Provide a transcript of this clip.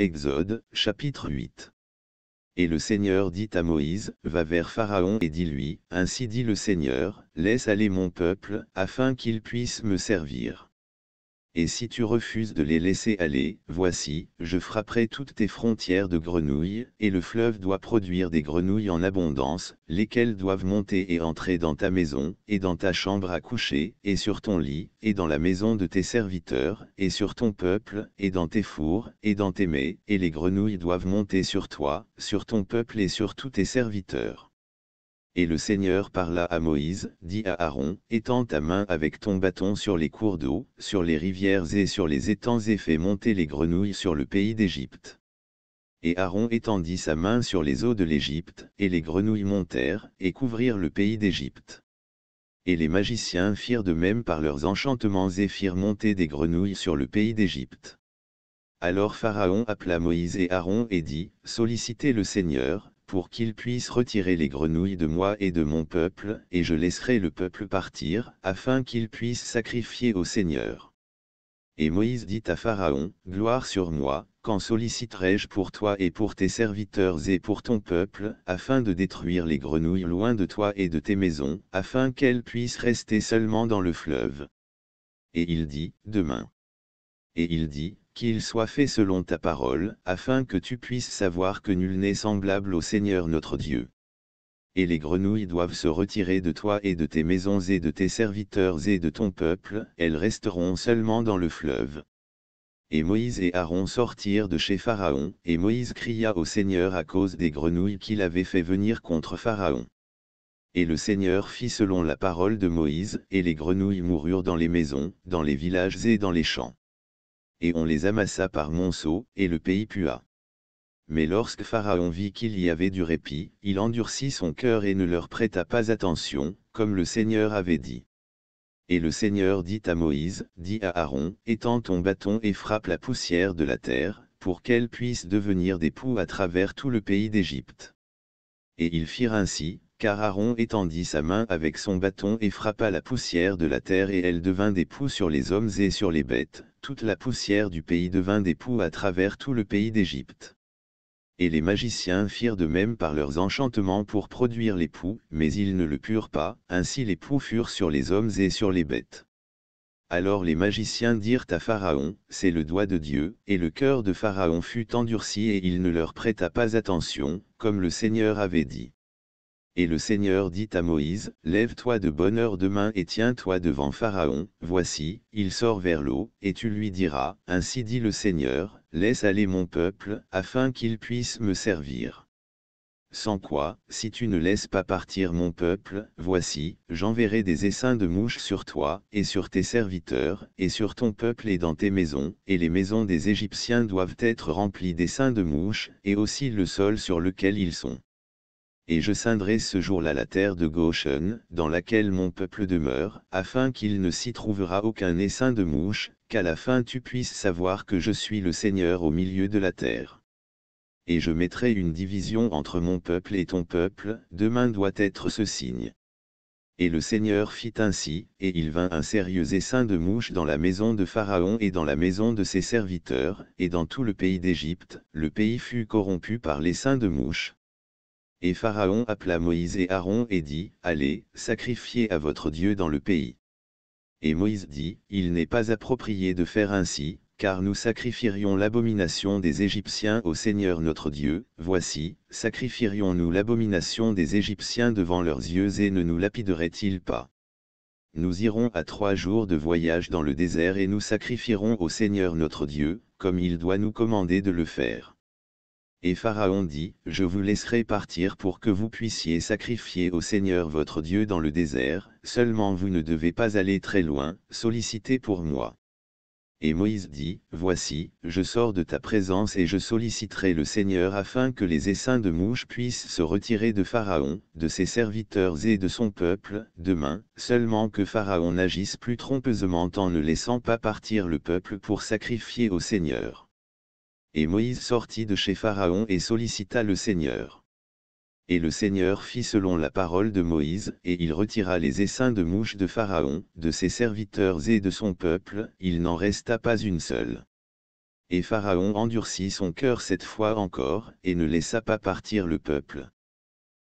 Exode, chapitre 8. Et le Seigneur dit à Moïse, Va vers Pharaon et dis-lui, Ainsi dit le Seigneur, Laisse aller mon peuple, afin qu'il puisse me servir et si tu refuses de les laisser aller, voici, je frapperai toutes tes frontières de grenouilles, et le fleuve doit produire des grenouilles en abondance, lesquelles doivent monter et entrer dans ta maison, et dans ta chambre à coucher, et sur ton lit, et dans la maison de tes serviteurs, et sur ton peuple, et dans tes fours, et dans tes mets, et les grenouilles doivent monter sur toi, sur ton peuple et sur tous tes serviteurs. Et le Seigneur parla à Moïse, dit à Aaron, étends ta main avec ton bâton sur les cours d'eau, sur les rivières et sur les étangs et fais monter les grenouilles sur le pays d'Égypte. Et Aaron étendit sa main sur les eaux de l'Égypte, et les grenouilles montèrent, et couvrirent le pays d'Égypte. Et les magiciens firent de même par leurs enchantements et firent monter des grenouilles sur le pays d'Égypte. Alors Pharaon appela Moïse et Aaron et dit, Sollicitez le Seigneur, pour qu'ils puisse retirer les grenouilles de moi et de mon peuple, et je laisserai le peuple partir, afin qu'il puisse sacrifier au Seigneur. Et Moïse dit à Pharaon, Gloire sur moi, qu'en solliciterai-je pour toi et pour tes serviteurs et pour ton peuple, afin de détruire les grenouilles loin de toi et de tes maisons, afin qu'elles puissent rester seulement dans le fleuve Et il dit, Demain. Et il dit, qu'il soit fait selon ta parole, afin que tu puisses savoir que nul n'est semblable au Seigneur notre Dieu. Et les grenouilles doivent se retirer de toi et de tes maisons et de tes serviteurs et de ton peuple, elles resteront seulement dans le fleuve. Et Moïse et Aaron sortirent de chez Pharaon, et Moïse cria au Seigneur à cause des grenouilles qu'il avait fait venir contre Pharaon. Et le Seigneur fit selon la parole de Moïse, et les grenouilles moururent dans les maisons, dans les villages et dans les champs et on les amassa par monceaux, et le pays pua. Mais lorsque Pharaon vit qu'il y avait du répit, il endurcit son cœur et ne leur prêta pas attention, comme le Seigneur avait dit. Et le Seigneur dit à Moïse, dit à Aaron, étends ton bâton et frappe la poussière de la terre, pour qu'elle puisse devenir des poux à travers tout le pays d'Égypte. Et ils firent ainsi, car Aaron étendit sa main avec son bâton et frappa la poussière de la terre et elle devint des poux sur les hommes et sur les bêtes, toute la poussière du pays devint des poux à travers tout le pays d'Égypte. Et les magiciens firent de même par leurs enchantements pour produire les poux, mais ils ne le purent pas, ainsi les poux furent sur les hommes et sur les bêtes. Alors les magiciens dirent à Pharaon, c'est le doigt de Dieu, et le cœur de Pharaon fut endurci et il ne leur prêta pas attention, comme le Seigneur avait dit. Et le Seigneur dit à Moïse, Lève-toi de bonne heure demain et tiens-toi devant Pharaon, voici, il sort vers l'eau, et tu lui diras, Ainsi dit le Seigneur, Laisse aller mon peuple, afin qu'il puisse me servir. Sans quoi, si tu ne laisses pas partir mon peuple, voici, j'enverrai des essaims de mouches sur toi, et sur tes serviteurs, et sur ton peuple et dans tes maisons, et les maisons des Égyptiens doivent être remplies d'essaims de mouches, et aussi le sol sur lequel ils sont et je scindrai ce jour-là la terre de Goshen, dans laquelle mon peuple demeure, afin qu'il ne s'y trouvera aucun essaim de mouches, qu'à la fin tu puisses savoir que je suis le Seigneur au milieu de la terre. Et je mettrai une division entre mon peuple et ton peuple, demain doit être ce signe. Et le Seigneur fit ainsi, et il vint un sérieux essaim de mouches dans la maison de Pharaon et dans la maison de ses serviteurs, et dans tout le pays d'Égypte, le pays fut corrompu par l'essaim de mouches. Et Pharaon appela Moïse et Aaron et dit, Allez, sacrifiez à votre Dieu dans le pays. Et Moïse dit, Il n'est pas approprié de faire ainsi, car nous sacrifierions l'abomination des Égyptiens au Seigneur notre Dieu, voici, sacrifierions-nous l'abomination des Égyptiens devant leurs yeux et ne nous lapideraient-ils pas Nous irons à trois jours de voyage dans le désert et nous sacrifierons au Seigneur notre Dieu, comme il doit nous commander de le faire. Et Pharaon dit, Je vous laisserai partir pour que vous puissiez sacrifier au Seigneur votre Dieu dans le désert, seulement vous ne devez pas aller très loin, sollicitez pour moi. Et Moïse dit, Voici, je sors de ta présence et je solliciterai le Seigneur afin que les essaims de mouches puissent se retirer de Pharaon, de ses serviteurs et de son peuple, demain, seulement que Pharaon agisse plus trompeusement en ne laissant pas partir le peuple pour sacrifier au Seigneur. Et Moïse sortit de chez Pharaon et sollicita le Seigneur. Et le Seigneur fit selon la parole de Moïse, et il retira les essaims de mouches de Pharaon, de ses serviteurs et de son peuple, il n'en resta pas une seule. Et Pharaon endurcit son cœur cette fois encore, et ne laissa pas partir le peuple.